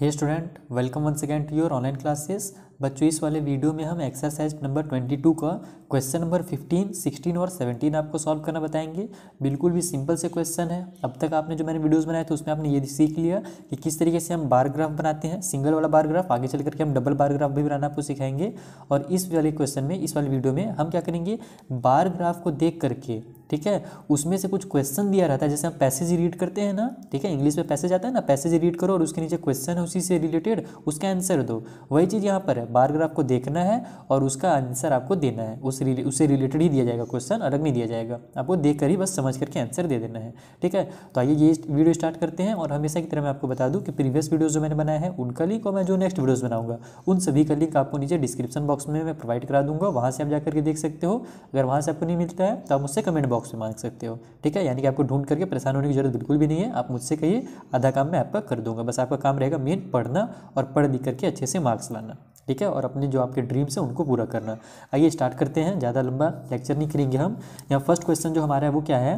hey student welcome one second to your online classes बच्चों इस वाले वीडियो में हम एक्सरसाइज नंबर ट्वेंटी टू का क्वेश्चन नंबर फिफ्टीन सिक्सटीन और सेवनटीन आपको सॉल्व करना बताएंगे बिल्कुल भी सिंपल से क्वेश्चन है अब तक आपने जो मैंने वीडियोस बनाए थे उसमें आपने ये सीख लिया कि किस तरीके से हम बारग्राफ बनाते हैं सिंगल वाला बारग्राफ आगे चल करके हम डबल बारग्राफ भी बनाना आपको सिखाएंगे और इस वाले क्वेश्चन में इस वाले वीडियो में हम क्या करेंगे बारग्राफ को देख करके ठीक है उसमें से कुछ क्वेश्चन दिया रहता है जैसे हम पैसेज रीड करते हैं ना ठीक है इंग्लिश में पैसेज आता है ना पैसेज रीड करो और उसके नीचे क्वेश्चन है उसी से रिलेटेड उसका आंसर दो वही चीज़ यहाँ पर है बारग्राफ को देखना है और उसका आंसर आपको देना है उस रिले उससे रिलेटेड ही दिया जाएगा क्वेश्चन अलग नहीं दिया जाएगा आपको देख कर ही बस समझ करके आंसर दे देना है ठीक है तो आइए ये वीडियो स्टार्ट करते हैं और हमेशा की तरह मैं आपको बता दूँ कि प्रीवियस वीडियो जो मैंने बनाया है उनका लिंक और मैं जो नेक्स्ट वीडियोज़ बनाऊँगा उन सभी का लिंक आपको नीचे डिस्क्रिप्शन बॉक्स में मैं प्रोवाइड करा दूँगा वहाँ से आप जाकर के देख सकते हो अगर वहाँ से आपको नहीं मिलता है तो आप मुझसे कमेंट बॉक्स बॉक्स में मांग सकते हो ठीक है यानी कि आपको ढूंढ करके परेशान होने की जरूरत बिल्कुल भी नहीं है आप मुझसे कहिए आधा काम मैं आपका कर दूंगा बस आपका काम रहेगा मेन पढ़ना और पढ़ लिख करके अच्छे से मार्क्स लाना ठीक है और अपने जो आपके ड्रीम्स हैं उनको पूरा करना आइए स्टार्ट करते हैं ज़्यादा लंबा लेक्चर नहीं करेंगे हम यहाँ फर्स्ट क्वेश्चन जो हमारा है वो क्या है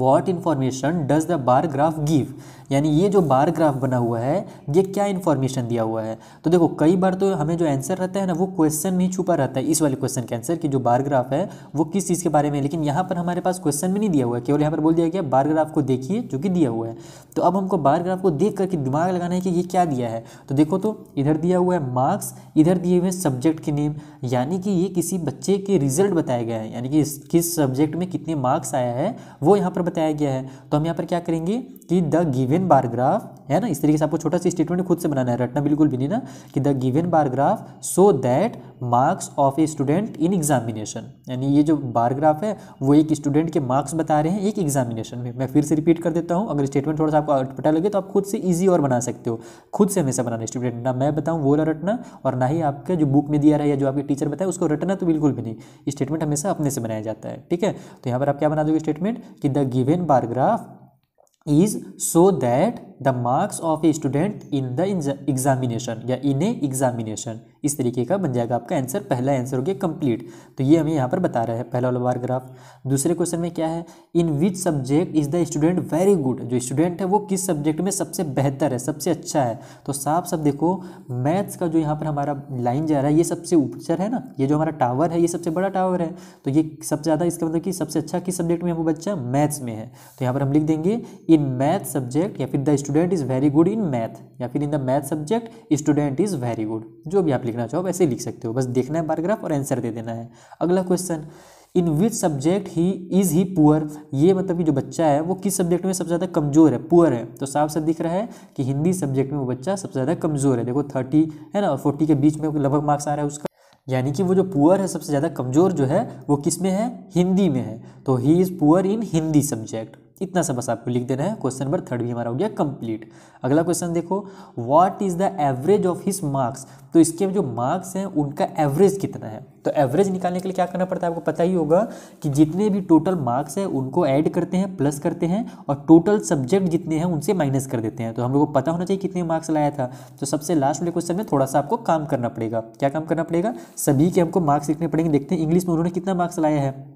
what information does the bar graph give यानी ये जो बार ग्राफ बना हुआ है ये क्या इन्फॉर्मेशन दिया हुआ है तो देखो कई बार तो हमें जो आंसर रहता है ना वो क्वेश्चन में ही छुपा रहता है इस वाले क्वेश्चन के आंसर कि जो बार ग्राफ है वो किस चीज़ के बारे में लेकिन यहाँ पर हमारे पास क्वेश्चन में नहीं दिया हुआ है केवल यहाँ पर बोल दिया गया बार ग्राफ को देखिए जो कि दिया हुआ है तो अब हमको बार ग्राफ को देख करके दिमाग लगाना है कि ये क्या दिया है तो देखो तो इधर दिया हुआ है मार्क्स इधर दिए हुए सब्जेक्ट के नेम यानी कि ये किसी बच्चे के रिजल्ट बताया गया है यानी कि किस सब्जेक्ट में कितने मार्क्स आया है वो यहाँ पर बताया गया है तो हम यहाँ पर क्या करेंगे कि the given given bar graph है ना इस तरीके से आपको छोटा सा स्टेटमेंट खुद से बनाना है रटना बिल्कुल भी नहीं ना कि the given bar graph so that marks of a student in examination यानी ये जो बार ग्राफ है वो एक स्टूडेंट के मार्क्स बता रहे हैं एक एग्जामिनेशन में मैं फिर से रिपीट कर देता हूँ अगर स्टेटमेंट थोड़ा सा आपको अटपटा लगे तो आप खुद से ईजी और बना सकते हो खुद से हमेशा बनाना स्टूडेंट ना मैं बताऊँ वो रटना और ना ही आपका जो बुक में दिया रहा है या जो आपके टीचर बताए उसको रटना तो बिल्कुल भी नहीं स्टेटमेंट हमेशा अपने से बनाया जाता है ठीक है तो यहाँ पर आप क्या बना दोगे स्टेटमेंट कि the given bar graph is so that the marks of a student in the examination yeah, in a examination इस तरीके का बन जाएगा आपका आंसर पहला आंसर हो गया कंप्लीट तो ये हमें यहाँ पर बता रहा है पहला वाला बार ग्राफ दूसरे क्वेश्चन में क्या है in which subject is the student very good जो स्टूडेंट है वो किस सब्जेक्ट में सबसे बेहतर है सबसे अच्छा है तो साफ सब देखो मैथ्स का जो यहाँ पर हमारा लाइन जा रहा है ये सबसे ऊपर है ना ये जो हमारा टावर है ये सबसे बड़ा टावर है तो ये सबसे ज़्यादा इसका मतलब कि सबसे अच्छा किस सब्जेक्ट में वो बच्चा मैथ्स में है तो यहाँ पर हम लिख देंगे इन मैथ सब्जेक्ट या फिर the student is very good in math या फिर in the math subject student is very good जो भी आप लिखना चाहो वैसे लिख सकते हो बस देखना है पैराग्राफ और आंसर दे देना है अगला question in which subject he is he poor ये मतलब कि जो बच्चा है वो किस सब्जेक्ट में सबसे ज़्यादा कमज़ोर है पुअर है तो साफ साफ दिख रहा है कि हिंदी सब्जेक्ट में वो बच्चा सबसे ज़्यादा कमज़ोर है देखो थर्टी है ना और फोर्टी के बीच में लगभग मार्क्स आ रहा है उसका यानी कि वो जो पुअर है सबसे ज़्यादा कमज़ोर जो है वो किस में है हिंदी में है तो he is poor in Hindi subject इतना सा बस आपको लिख देना है क्वेश्चन नंबर थर्ड भी हमारा हो गया कंप्लीट अगला क्वेश्चन देखो what is the average of his marks तो इसके जो मार्क्स हैं उनका एवरेज कितना है तो एवरेज निकालने के लिए क्या करना पड़ता है आपको पता ही होगा कि जितने भी टोटल मार्क्स हैं उनको ऐड करते हैं प्लस करते हैं और टोटल सब्जेक्ट जितने हैं उनसे माइनस कर देते हैं तो हम लोग को पता होना चाहिए कितने मार्क्स लाया था तो सबसे लास्ट वाले क्वेश्चन में थोड़ा सा आपको काम करना पड़ेगा क्या काम करना पड़ेगा सभी के हमको मार्क्स लिखने पड़ेंगे देखते हैं इंग्लिश में उन्होंने कितना मार्क्स लाया है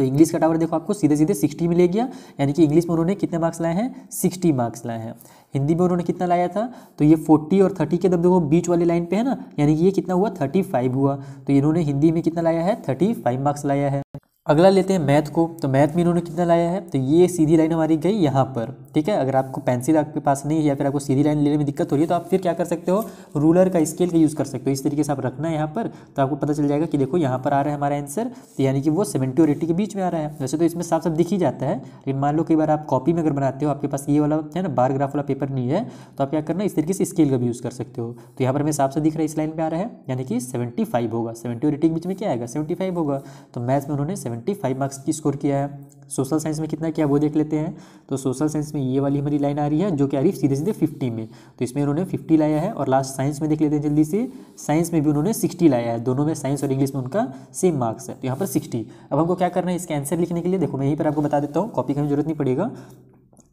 तो इंग्लिश का टावर देखो आपको सीधे सीधे सिक्सटी मिले गया यानी कि इंग्लिश में उन्होंने कितने मार्क्स लाए हैं सिक्सटी मार्क्स लाए हैं हिंदी में उन्होंने कितना लाया था तो ये फोर्टी और थर्टी के दब देखो बीच वाली लाइन पे है ना यानी कि ये कितना हुआ थर्टी फाइव हुआ तो इन्होंने हिंदी में कितना लाया है थर्टी फाइव मार्क्स लाया है अगला लेते हैं मैथ को तो मैथ में इन्होंने कितना लाया है तो ये सीधी लाइन हमारी गई यहाँ पर ठीक है अगर आपको पेंसिल आपके पास नहीं है या फिर आपको सीधी लाइन लेने में दिक्कत हो रही है तो आप फिर क्या कर सकते हो रूलर का स्केल का यूज़ कर सकते हो इस तरीके से आप रखना है यहाँ पर तो आपको पता चल जाएगा कि देखो यहाँ पर आ रहा है हमारा आंसर तो यानी कि वो सेवेंटी और एट्टी के बीच में आ रहा है वैसे तो इसमें साफ साफ दिख ही जाता है लेकिन मान लो कई बार आप कॉपी में अगर बनाते हो आपके पास ये वाला है ना बार ग्राफ वाला पेपर नहीं है तो आप क्या करना इस तरीके से स्केल का भी यूज़ कर सकते हो तो यहाँ पर हमें साफ साफ दिख रहा है इस लाइन पर आ रहा है यानी कि सेवेंटी फाइव होगा सेवेंटी और एट्टी के बीच में क्या आएगा सेवेंटी फाइव होगा तो मैथ्स में उन्होंने सेवेंटी फाइव मार्क्स की स्कोर किया है सोशल साइंस में कितना किया वो देख लेते हैं तो सोशल साइंस में इसमें ये वाली हमारी लाइन आ रही है जो कि आ रही है सीधे सीधे फिफ्टी में तो इसमें उन्होंने फिफ्टी लाया है और लास्ट साइंस में देख लेते हैं जल्दी से साइंस में भी उन्होंने सिक्सटी लाया है दोनों में साइंस और इंग्लिश में उनका सेम मार्क्स है तो यहाँ पर सिक्सटी अब हमको क्या करना है इसके आंसर लिखने के लिए देखो मैं यहीं पर आपको बता देता हूँ कॉपी करने की जरूरत नहीं पड़ेगा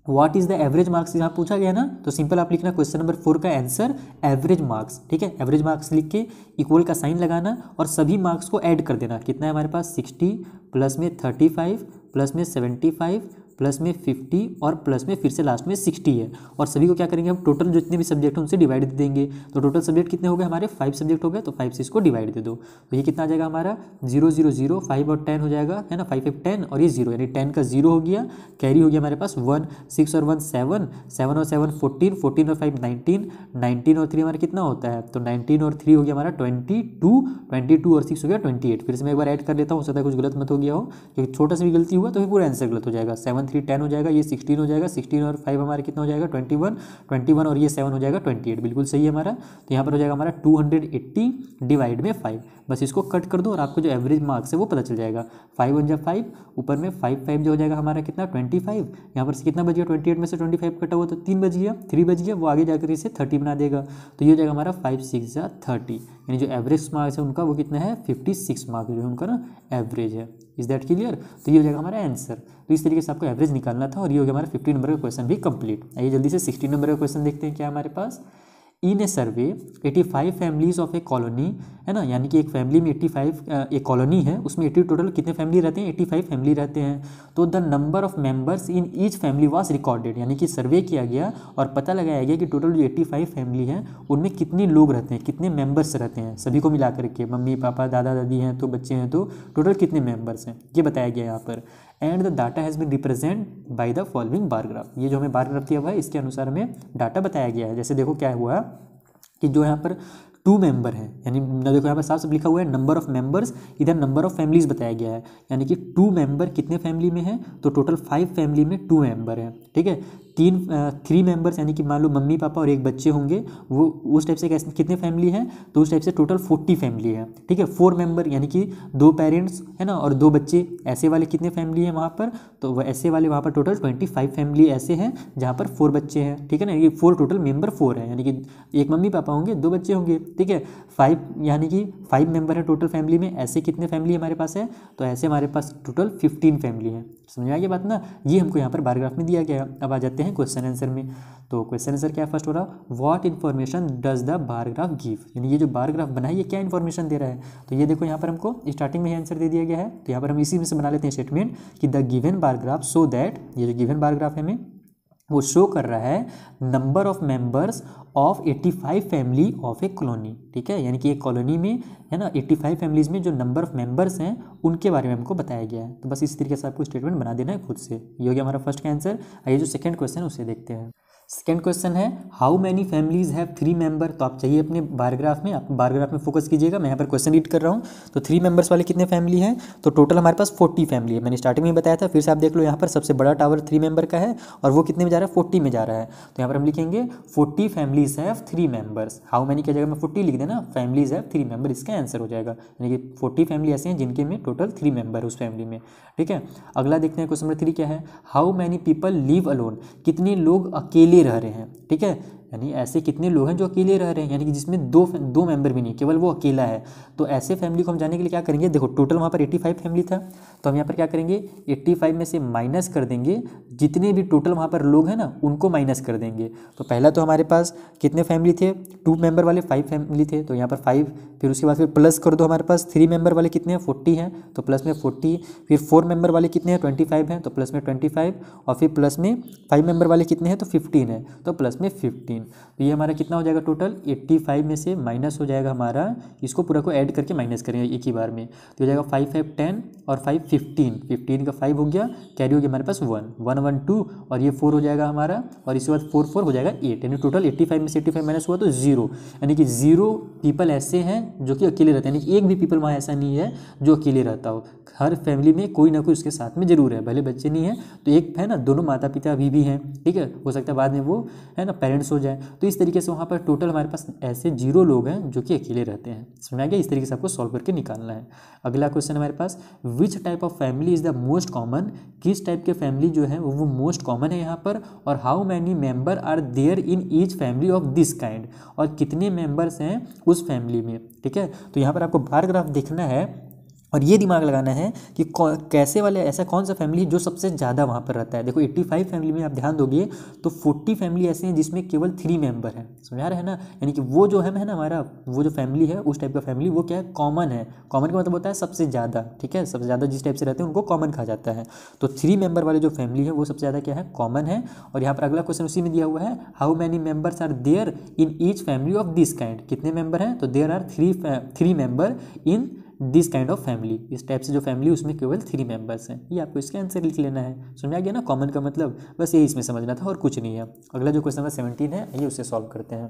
what is the average marks यहाँ पूछा गया ना तो सिंपल आप लिखना क्वेश्चन नंबर फोर का आंसर एवरेज मार्क्स ठीक है एवरेज मार्क्स लिख के इक्वल का साइन लगाना और सभी मार्क्स को ऐड कर देना कितना है हमारे पास सिक्सटी प्लस में थर्टी फाइव प्लस में सेवेंटी फाइव प्लस में फिफ्टी और प्लस में फिर से लास्ट में सिक्सटी है और सभी को क्या करेंगे हम टोटल जो जितने भी सब्जेक्ट हैं उनसे डिवाइड दे देंगे तो टोटल सब्जेक्ट कितने हो गए हमारे फाइव सब्जेक्ट हो गए तो फाइव से इसको डिवाइड दे दो तो ये कितना आ जाएगा हमारा जीरो जीरो जीरो फाइव और टेन हो जाएगा है ना फाइव फाइव टेन और ये जीरो यानी टेन का जीरो हो गया कैरी हो गया हमारे पास वन सिक्स और वन सेवन सेवन और सेवन फोर्टीन फोर्टीन और फाइव नाइनटीन नाइनटीन और थ्री हमारा कितना होता है तो नाइनटीन और थ्री हो गया हमारा ट्वेंटी टू ट्वेंटी टू और सिक्स हो गया ट्वेंटी एट फिर से मैं एक बार ऐड कर लेता हूँ हो सकता है कुछ गलत मत हो गया हो क्योंकि छोटा सा भी गलती हुआ तो फिर पूरा आंसर गलत हो जाएगा सेवन थ्री टेन हो जाएगा ये सिक्सटीन हो जाएगा सिक्सटीन और फाइव हमारा कितना हो जाएगा ट्वेंटी वन ट्वेंटी वन और ये सेवन हो जाएगा ट्वेंटी एट बिल्कुल सही है हमारा तो यहाँ पर हो जाएगा हमारा टू हंड्रेड एट्टी डिवाइड में फाइव बस इसको कट कर दो और आपको जो एवरेज मार्क्स है वो पता चल जाएगा फाइव वन जब फाइव ऊपर में फाइव फाइव जो हो जाएगा हमारा कितना ट्वेंटी फाइव यहाँ पर से कितना बज गया ट्वेंटी एट में से ट्वेंटी फाइव कटा हुआ तो तीन बज गया थ्री बज गया वो आगे जाकर इसे थर्टी बना देगा तो ये हो जाएगा हमारा फाइव सिक्स या थर्टी यानी जो एवरेज मार्क्स है उनका वो कितना है फिफ्टी सिक्स मार्क्स जो है उनका ना एवरेज है इज़ दैट क्लियर तो ये हो जाएगा हमारा आंसर तो इस तरीके से आपको एवरेज निकालना था और ये हो गया हमारा फिफ्टी नंबर का क्वेश्चन भी कंप्लीट आइए जल्दी से सिक्सटी नंबर का क्वेश्चन देखते हैं क्या हमारे पास in e a survey 85 families of a colony है ना यानी कि एक फैमिली में 85 फाइव एक कॉलोनी है उसमें 80 टोटल कितने फैमिली रहते हैं 85 फैमिली रहते हैं तो the number of members in each family was recorded यानी कि सर्वे किया गया और पता लगाया गया कि टोटल जो 85 फैमिली है उनमें कितने लोग रहते हैं कितने मेम्बर्स रहते हैं सभी को मिला करके मम्मी पापा दादा दादी हैं तो बच्चे हैं तो टोटल कितने मेम्बर्स हैं ये बताया गया यहाँ पर and the data has been represent by the following bar graph ये जो हमें बारग्राफ दिया हुआ है इसके अनुसार हमें डाटा बताया गया है जैसे देखो क्या हुआ कि जो यहाँ पर टू मेंबर हैं यानी देखो यहाँ पर साफ साफ लिखा हुआ है नंबर ऑफ मेंबर्स इधर नंबर ऑफ फैमिलीज बताया गया है यानी कि टू मेंबर कितने फैमिली में है तो टोटल फाइव फैमिली में टू मेंबर है ठीक है तीन थ्री मेंबर्स यानी कि मान लो मम्मी पापा और एक बच्चे होंगे वो उस टाइप से कैसे कितने फैमिली है तो उस टाइप से टोटल फोर्टी फैमिली है ठीक है फोर मेंबर यानी कि दो पेरेंट्स है ना और दो बच्चे ऐसे वाले कितने फैमिली हैं वहाँ पर तो वह ऐसे वाले वहाँ पर टोटल ट्वेंटी फाइव फैमिली ऐसे हैं जहाँ पर फोर बच्चे हैं ठीक है ना ये फोर टोटल मेंबर फोर है यानी कि एक मम्मी पापा होंगे दो बच्चे होंगे ठीक है फाइव यानी कि फाइव मेंबर है टोटल फैमिली में ऐसे कितने फैमिली हमारे पास है तो ऐसे हमारे पास टोटल फिफ्टीन फैमिली है समझ में आ गया बात ना ये हमको यहाँ पर बायोग्राफ में दिया गया अब आ जाते हैं हैं क्वेश्चन आंसर में तो क्वेश्चन आंसर क्या फर्स्ट हो रहा what information does the bar graph give यानी ये जो बारग्राफ बना है ये क्या इन्फॉर्मेशन दे रहा है तो ये देखो यहाँ पर हमको स्टार्टिंग में ही आंसर दे दिया गया है तो यहाँ पर हम इसी में से बना लेते हैं स्टेटमेंट कि the given bar graph so that ये जो गिवन बारग्राफ है हमें वो शो कर रहा है number of members of 85 family of a colony ठीक है यानी कि एक कॉलोनी में है ना 85 फैमिलीज़ में जो नंबर ऑफ मेंबर्स हैं उनके बारे में हमको बताया गया है तो बस इस तरीके से आपको स्टेटमेंट बना देना है खुद से ये हो गया हमारा फर्स्ट का आंसर आइए जो सेकेंड क्वेश्चन है उसे देखते हैं सेकेंड क्वेश्चन है how many families have three member तो आप चाहिए अपने बारग्राफ में आप बारग्राफ में फोकस कीजिएगा मैं यहाँ पर क्वेश्चन रीड कर रहा हूँ तो थ्री मेंबर्स वाले कितने फैमिली हैं तो टोटल हमारे पास फोर्टी फैमिली है मैंने स्टार्टिंग में बताया था फिर से आप देख लो यहाँ पर सबसे बड़ा टावर थ्री मेंबर का है और वो कितने में जा रहा है फोर्टी में जा रहा है तो यहाँ पर हम लिखेंगे forty families have three members how many की जगह मैं फोर्टी लिख देना फैमिलीज हैव थ्री मेंबर इसका आंसर हो जाएगा यानी कि फोर्टी फैमिली ऐसे हैं जिनके में टोटल थ्री मेंबर उस फैमिली में ठीक है अगला देखते हैं क्वेश्चन नंबर थ्री क्या है how many people live alone कितने लोग अकेले अकेले रह रहे हैं ठीक है यानी ऐसे कितने लोग हैं जो अकेले रह रहे हैं यानी कि जिसमें दो दो मेंबर भी नहीं केवल वो अकेला है तो ऐसे फैमिली को हम जाने के लिए क्या करेंगे देखो टोटल वहाँ पर 85 फैमिली था तो हम यहाँ पर क्या करेंगे 85 में से माइनस कर देंगे जितने भी टोटल वहाँ पर लोग हैं ना उनको माइनस कर देंगे तो पहला तो हमारे पास कितने फैमिली थे टू मेम्बर वाले फाइव फैमिली थे तो यहाँ पर फाइव फिर उसके बाद फिर प्लस कर दो हमारे पास थ्री मेम्बर वाले कितने हैं फोर्टी हैं तो प्लस में फोर्टी फिर फोर मेम्बर वाले कितने हैं ट्वेंटी फाइव हैं तो प्लस में ट्वेंटी फाइव और फिर प्लस में फाइव मेम्बर वाले कितने हैं तो फिफ्टीन है तो प्लस में फिफ्टीन फिफ्टीन तो ये हमारा कितना हो जाएगा टोटल एट्टी फाइव में से माइनस हो जाएगा हमारा इसको पूरा को ऐड करके माइनस करेंगे एक ही बार में तो हो जाएगा फाइव फाइव टेन और फाइव फिफ्टीन फिफ्टीन का फाइव हो गया कैरी हो गया हमारे पास वन वन वन टू और ये फोर हो जाएगा हमारा और इसके बाद फोर फोर हो जाएगा एट यानी टोटल एट्टी फाइव में से एट्टी फाइव माइनस हुआ तो जीरो यानी कि जीरो पीपल ऐसे हैं जो कि अकेले रहते हैं यानी एक भी पीपल वहाँ ऐसा नहीं है जो अकेले रहता हो हर फैमिली में कोई ना कोई उसके साथ में ज़रूर है भले बच्चे नहीं है तो एक है ना दोनों माता पिता अभी भी हैं ठीक है हो सकता है बाद में वो है ना पेरेंट्स हो जाए तो इस तरीके से वहाँ पर टोटल हमारे पास ऐसे जीरो लोग हैं जो कि अकेले रहते हैं समझ आ गया इस तरीके से आपको सॉल्व करके निकालना है अगला क्वेश्चन हमारे पास which type of family is the most common किस टाइप के फैमिली जो है वो मोस्ट कॉमन है यहाँ पर और how many member are there in each family of this kind और कितने मेम्बर्स हैं उस फैमिली में ठीक है तो यहाँ पर आपको बार ग्राफ देखना है और ये दिमाग लगाना है कि कैसे वाले ऐसा कौन सा फैमिली जो सबसे ज़्यादा वहाँ पर रहता है देखो 85 फैमिली में आप ध्यान दोगे तो 40 फैमिली ऐसे हैं जिसमें केवल थ्री मेंबर हैं समझा रहे हैं ना यानी कि वो जो है ना हमारा वो जो फैमिली है उस टाइप का फैमिली वो क्या है कॉमन है कॉमन का मतलब होता है सबसे ज़्यादा ठीक है सबसे ज़्यादा जिस टाइप से रहते हैं उनको कॉमन कहा जाता है तो थ्री मेंबर वाले जो फैमिली है वो सबसे ज़्यादा क्या है कॉमन है और यहाँ पर अगला क्वेश्चन उसी में दिया हुआ है how many members are there in each family of this kind कितने मेंबर हैं तो there are three three member in this kind of family इस टाइप से जो फैमिली उसमें केवल थ्री मेंबर्स हैं ये आपको इसके आंसर लिख लेना है समझ आ गया ना कॉमन का मतलब बस यही इसमें समझना था और कुछ नहीं है अगला जो क्वेश्चन नंबर सेवेंटीन है ये उसे सॉल्व करते हैं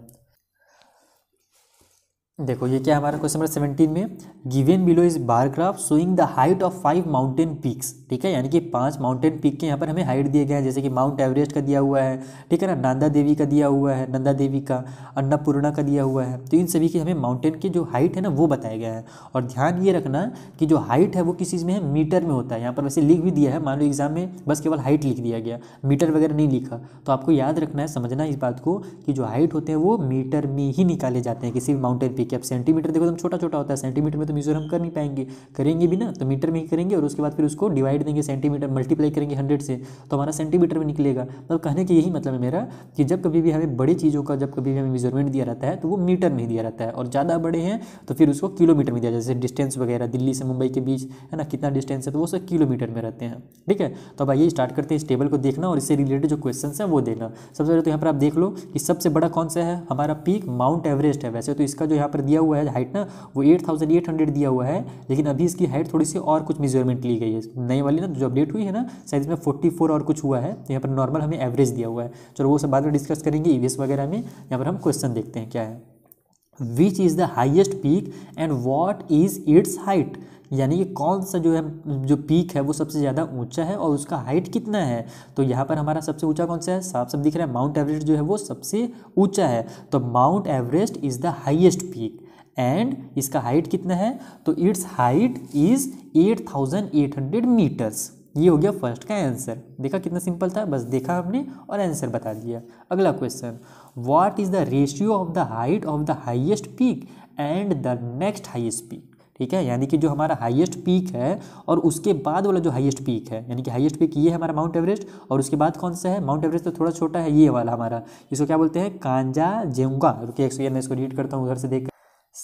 देखो ये क्या हमारा क्वेश्चन नंबर सेवेंटीन में given below is bar graph showing the height of five mountain peaks ठीक है यानी कि पांच माउंटेन पीक के यहाँ पर हमें हाइट दिए गए हैं जैसे कि माउंट एवरेस्ट का दिया हुआ है ठीक है ना नंदा देवी का दिया हुआ है नंदा देवी का अन्नपूर्णा का दिया हुआ है तो इन सभी की हमें माउंटेन की जो हाइट है ना वो बताया गया है और ध्यान ये रखना कि जो हाइट है वो किस चीज़ में है मीटर में होता है यहाँ पर वैसे लिख भी दिया है मान लो एग्जाम में बस केवल हाइट लिख दिया गया मीटर वगैरह नहीं लिखा तो आपको याद रखना है समझना इस बात को कि जो हाइट होते हैं वो मीटर में ही निकाले जाते हैं किसी भी माउंटेन पीक ठीक है अब सेंटीमीटर देखो तो छोटा छोटा होता है सेंटीमीटर में तो मेजर हम कर नहीं पाएंगे करेंगे भी ना तो मीटर में ही करेंगे और उसके बाद फिर उसको डिवाइड देंगे सेंटीमीटर मल्टीप्लाई करेंगे हंड्रेड से तो हमारा सेंटीमीटर में निकलेगा मतलब कहने की यही मतलब है मेरा कि जब कभी भी हमें बड़ी चीज़ों का जब कभी भी हमें मेजरमेंट दिया रहता है तो वो मीटर में दिया रहता है और ज़्यादा बड़े हैं तो फिर उसको किलोमीटर में दिया जाता है जैसे डिस्टेंस वगैरह दिल्ली से मुंबई के बीच है ना कितना डिस्टेंस है तो वो सब किलोमीटर में रहते हैं ठीक है तो अब आइए स्टार्ट करते हैं इस टेबल को देखना और इससे रिलेटेड जो क्वेश्चन है वो देना सबसे पहले तो यहाँ पर आप देख लो कि सबसे बड़ा कौन सा है हमारा पीक माउंट एवरेस्ट है वैसे तो इसका जो यहाँ पर पर दिया हुआ है हाइट ना वो एट थाउजेंड एट हंड्रेड दिया हुआ है लेकिन अभी इसकी हाइट थोड़ी सी और कुछ मेजरमेंट ली गई है नई वाली ना जो अपडेट हुई है ना शायद इसमें फोर्टी फोर और कुछ हुआ है तो यहाँ पर नॉर्मल हमें एवरेज दिया हुआ है चलो वो सब बाद में डिस्कस करेंगे ई वगैरह में यहाँ पर हम क्वेश्चन देखते हैं क्या है which is the highest peak and what is its height यानी कि कौन सा जो है जो पीक है वो सबसे ज़्यादा ऊंचा है और उसका हाइट कितना है तो यहाँ पर हमारा सबसे ऊंचा कौन सा है साफ साफ दिख रहा है माउंट एवरेस्ट जो है वो सबसे ऊंचा है तो Mount Everest is the highest peak and इसका हाइट कितना है तो its height is eight thousand eight hundred metres ये हो गया फर्स्ट का आंसर देखा कितना सिंपल था बस देखा हमने और आंसर बता दिया अगला question what is the ratio of the height of the highest peak and the next highest peak ठीक है यानी कि जो हमारा हाईएस्ट पीक है और उसके बाद वाला जो हाईएस्ट पीक है यानी कि हाईएस्ट पीक ये है हमारा माउंट एवरेस्ट और उसके बाद कौन सा है माउंट एवरेस्ट तो थोड़ा छोटा है ये वाला हमारा इसको क्या बोलते हैं कांजा जेंगा रुकिए एक मैं इसको रीड करता हूँ उधर से देख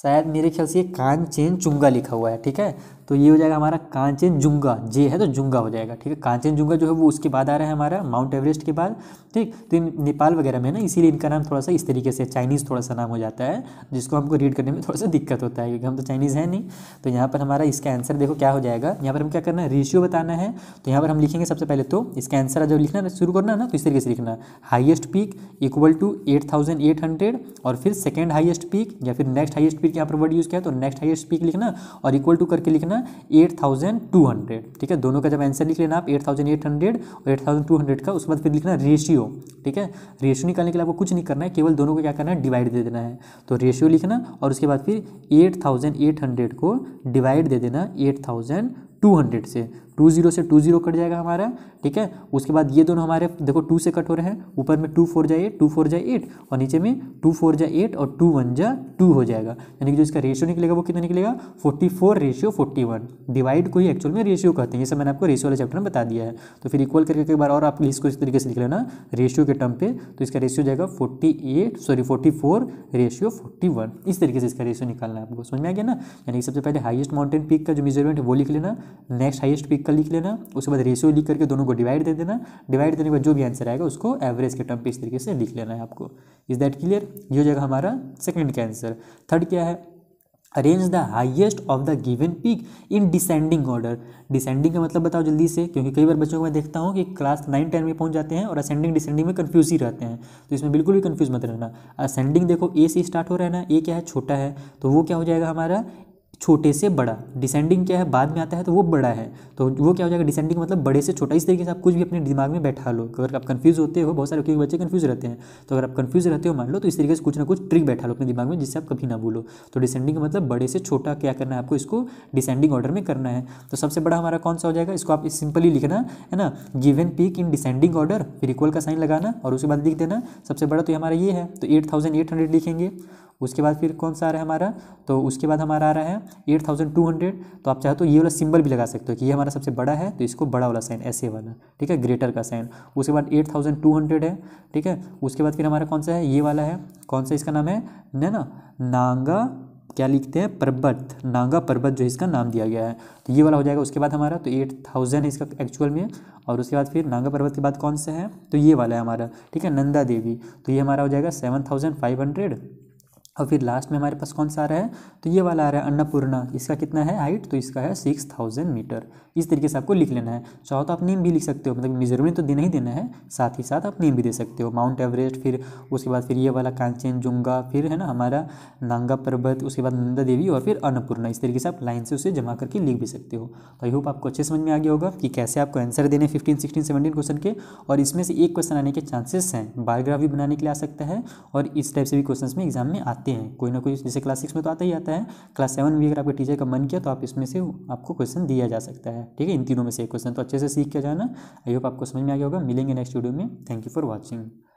शायद मेरे ख्याल से ये कांचेन चुंगा लिखा हुआ है ठीक है तो ये हो जाएगा हमारा कांचेन जुंगा जे है तो जुंगा हो जाएगा ठीक है कांचेन जुंगा जो है वो उसके बाद आ रहा है हमारा माउंट एवरेस्ट के बाद ठीक तो इन नेपाल वगैरह में ना इसीलिए इनका नाम थोड़ा सा इस तरीके से चाइनीज़ थोड़ा सा नाम हो जाता है जिसको हमको रीड करने में थोड़ा सा दिक्कत होता है क्योंकि हम तो चाइनीज़ हैं नहीं तो यहाँ पर हमारा इसका आंसर देखो क्या हो जाएगा यहाँ पर हम क्या करना है रेशियो बताना है तो यहाँ पर हम लिखेंगे सबसे पहले तो इसका आंसर जब लिखना शुरू करना ना तो इस तरीके से लिखना highest peak equal to eight thousand eight hundred और फिर सेकेंड हाइएस्ट पीक या फिर नेक्स्ट हाइएस्ट पीक स्पीक यहाँ पर वर्ड यूज़ किया तो नेक्स्ट हाइएस्ट पीक लिखना और इक्वल टू करके लिखना एट थाउजेंड टू हंड्रेड ठीक है दोनों का जब आंसर लिख लेना आप एट थाउजेंड एट हंड्रेड और एट थाउजेंड टू हंड्रेड का उसके बाद फिर लिखना रेशियो ठीक है रेशियो निकालने के लिए आपको कुछ नहीं करना है केवल दोनों को क्या करना है डिवाइड दे देना है तो रेशियो लिखना और उसके बाद फिर एट थाउजेंड एट हंड्रेड को डिवाइड दे देना एट थाउजेंड टू हंड्रेड से टू जीरो से टू जीरो कट जाएगा हमारा ठीक है उसके बाद ये दोनों हमारे देखो टू से कट हो रहे हैं ऊपर में टू फोर जाए टू फोर जाए एट और नीचे में टू फोर जाए एट और टू वन जा टू हो जाएगा यानी कि जो इसका रेशियो निकलेगा वो कितना निकलेगा forty four ratio forty one divide को ही एक्चुअल में रेशियो कहते हैं ये सब मैंने आपको रेशियो वाले चैप्टर में बता दिया है तो फिर इक्वल करके एक बार और आप इसको इस तरीके से लिख लेना रेशियो के टर्म पे तो इसका रेशियो जाएगा forty eight sorry forty four ratio forty one इस तरीके से इसका रेशियो निकालना है आपको समझ में आ गया ना यानी सबसे पहले हाइएस्ट माउंटेन पीक का जो मेजरमेंट है वो लिख लेना नेक्स्ट हाइएस्ट पीक का लिख लेना उसके बाद रेशियो लिख करके दोनों को डिवाइड दे देना डिवाइड देने के बाद जो भी आंसर आएगा उसको एवरेज के टर्म पे इस तरीके से लिख लेना है आपको इज दैट क्लियर ये हो जाएगा हमारा सेकेंड का आंसर थर्ड क्या है arrange the highest of the given peak in descending order descending का मतलब बताओ जल्दी से क्योंकि कई बार बच्चों को मैं देखता हूँ कि क्लास नाइन टेन में पहुँच जाते हैं और असेंडिंग डिसेंडिंग में कन्फ्यूज ही रहते हैं तो इसमें बिल्कुल भी कन्फ्यूज मत रहना असेंडिंग देखो ए से स्टार्ट हो रहा है ना ए क्या है छोटा है तो वो क्या हो जाएगा हमारा छोटे से बड़ा डिसेंडिंग क्या है बाद में आता है तो वो बड़ा है तो वो क्या हो जाएगा डिसेंडिंग मतलब बड़े से छोटा इस तरीके से आप कुछ भी अपने दिमाग में बैठा लो अगर आप कन्फ्यूज होते हो बहुत सारे बच्चे कन्फ्यूज रहते हैं तो अगर आप कन्फ्यूज रहते हो मान लो तो इस तरीके से कुछ ना कुछ ट्रिक बैठा लो अपने दिमाग में जिससे आप कभी ना भूलो तो डिसेंडिंग मतलब बड़े से छोटा क्या करना है आपको इसको डिसेंडिंग ऑर्डर में करना है तो सबसे बड़ा हमारा कौन सा हो जाएगा इसको आप सिंपली लिखना है ना given peak in descending order फिर इक्वल का साइन लगाना और उसके बाद लिख देना सबसे बड़ा तो हमारा ये है तो एट थाउजेंड एट हंड्रेड लिखेंगे उसके बाद फिर कौन सा आ रहा है हमारा तो उसके बाद हमारा आ रहा है एट थाउजेंड टू हंड्रेड तो आप चाहे तो ये वाला सिंबल भी लगा सकते हो कि ये हमारा सबसे बड़ा है तो इसको बड़ा वाला साइन ऐसे वाला ठीक है ग्रेटर का साइन उसके बाद एट थाउजेंड टू हंड्रेड है ठीक है उसके बाद फिर हमारा कौन सा है ये वाला है कौन सा इसका नाम है ना ना नांगा क्या लिखते हैं पर्वत नांगा पर्वत जो इसका नाम दिया गया है तो ये वाला हो जाएगा उसके बाद हमारा तो एट थाउजेंड है इसका एक्चुअल में और उसके बाद फिर नांगा पर्वत के बाद कौन सा है तो ये वाला है हमारा ठीक है नंदा देवी तो ये हमारा हो जाएगा सेवन थाउजेंड फाइव हंड्रेड और फिर लास्ट में हमारे पास कौन सा आ रहा है तो ये वाला आ रहा है अन्नपूर्णा इसका कितना है हाइट तो इसका है सिक्स थाउजेंड मीटर इस तरीके से आपको लिख लेना है चाहो तो आप नेम भी लिख सकते हो मतलब मेजरमेंट तो देना ही देना है साथ ही साथ आप नेम भी दे सकते हो माउंट एवरेस्ट फिर उसके बाद फिर ये वाला जुंगा फिर है ना हमारा नांगा पर्वत उसके बाद नंदा देवी और फिर अन्नपूर्णा इस तरीके से आप लाइन से उसे जमा करके लिख भी सकते हो तो आई होप आपको अच्छे समझ में आ गया होगा कि कैसे आपको आंसर देने फिफ्टीन सिक्सटीन सेवनटीन क्वेश्चन के और इसमें से एक क्वेश्चन आने के चांसेस हैं बायोग्राफी बनाने के लिए आ सकता है और इस टाइप से भी क्वेश्चन में एग्जाम में आते आते हैं कोई ना कोई जैसे क्लास सिक्स में तो आता ही आता है क्लास सेवन में भी अगर आपके टीचर का मन किया तो आप इसमें से आपको क्वेश्चन दिया जा सकता है ठीक है इन तीनों में से एक क्वेश्चन तो अच्छे से सीख के जाना आई होप आपको समझ में आ गया होगा मिलेंगे नेक्स्ट वीडियो में थैंक यू फॉर वॉचिंग